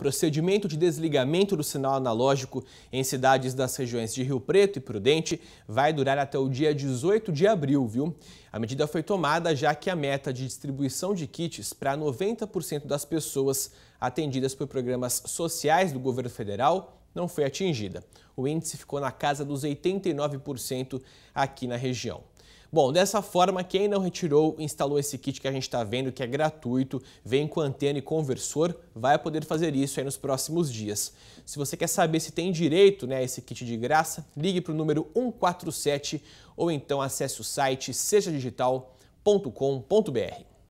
procedimento de desligamento do sinal analógico em cidades das regiões de Rio Preto e Prudente vai durar até o dia 18 de abril, viu? A medida foi tomada já que a meta de distribuição de kits para 90% das pessoas atendidas por programas sociais do governo federal não foi atingida. O índice ficou na casa dos 89% aqui na região. Bom, dessa forma, quem não retirou, instalou esse kit que a gente está vendo, que é gratuito, vem com antena e conversor, vai poder fazer isso aí nos próximos dias. Se você quer saber se tem direito né, a esse kit de graça, ligue para o número 147 ou então acesse o site sejadigital.com.br.